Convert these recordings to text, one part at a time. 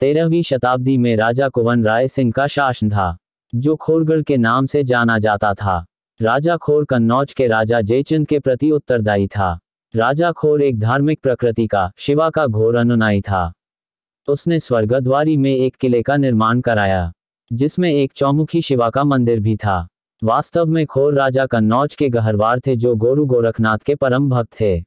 तेरहवीं शताब्दी में राजा कुंवन राय सिंह का शासन था जो खोरगढ़ के नाम से जाना जाता था राजा खोर कन्नौज के राजा जयचंद के प्रति उत्तरदायी था राजा खोर एक धार्मिक प्रकृति का शिवा का घोर अनुनायी था उसने स्वर्गद्वारी में एक किले का निर्माण कराया जिसमें एक चौमुखी शिवा का मंदिर भी था वास्तव में खोर राजा कन्नौज के गहरवार थे जो गोरु गोरखनाथ के परम भक्त थे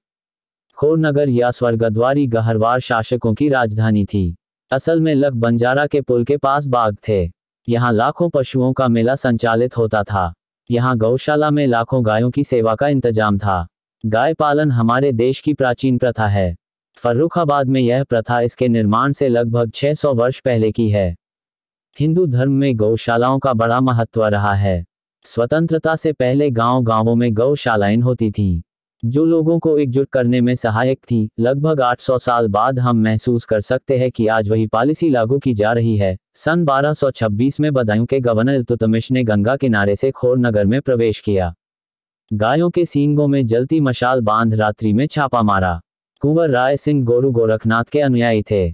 खोर नगर या स्वर्गद्वारी गहरवार शासकों की राजधानी थी असल में लक बंजारा के पुल के पास बाग थे यहाँ लाखों पशुओं का मेला संचालित होता था यहाँ गौशाला में लाखों गायों की सेवा का इंतजाम था गाय पालन हमारे देश की प्राचीन प्रथा है फर्रुखाबाद में यह प्रथा इसके निर्माण से लगभग 600 वर्ष पहले की है हिंदू धर्म में गौशालाओं का बड़ा महत्व रहा है स्वतंत्रता से पहले गांव गांवों में गौशालाएं होती थीं जो लोगों को एकजुट करने में सहायक थी लगभग 800 साल बाद हम महसूस कर सकते हैं कि आज वही पॉलिसी लागू की जा रही है सन 1226 में बदायूं के गवर्नर इल्तुतमिश ने गंगा किनारे से खोर नगर में प्रवेश किया गायों के सींगों में जलती मशाल बांध रात्रि में छापा मारा कुंवर राय सिंह गोरु गोरखनाथ के अनुयायी थे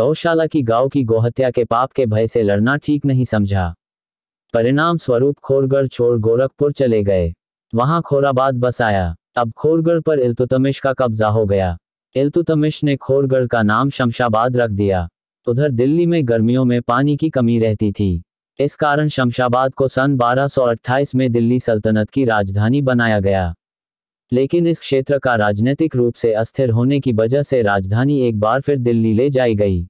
गौशाला की गांव की गोहत्या के पाप के भय से लड़ना ठीक नहीं समझा परिणाम स्वरूप खोरगढ़ छोड़ गोरखपुर चले गए वहां खोराबाद बसाया अब खोरगढ़ पर इल्तुतमिश का कब्जा हो गया इल्तुतमिश ने खोरगढ़ का नाम शमशाबाद रख दिया उधर दिल्ली में गर्मियों में पानी की कमी रहती थी इस कारण शमशाबाद को सन 1228 में दिल्ली सल्तनत की राजधानी बनाया गया लेकिन इस क्षेत्र का राजनीतिक रूप से अस्थिर होने की वजह से राजधानी एक बार फिर दिल्ली ले जाई गई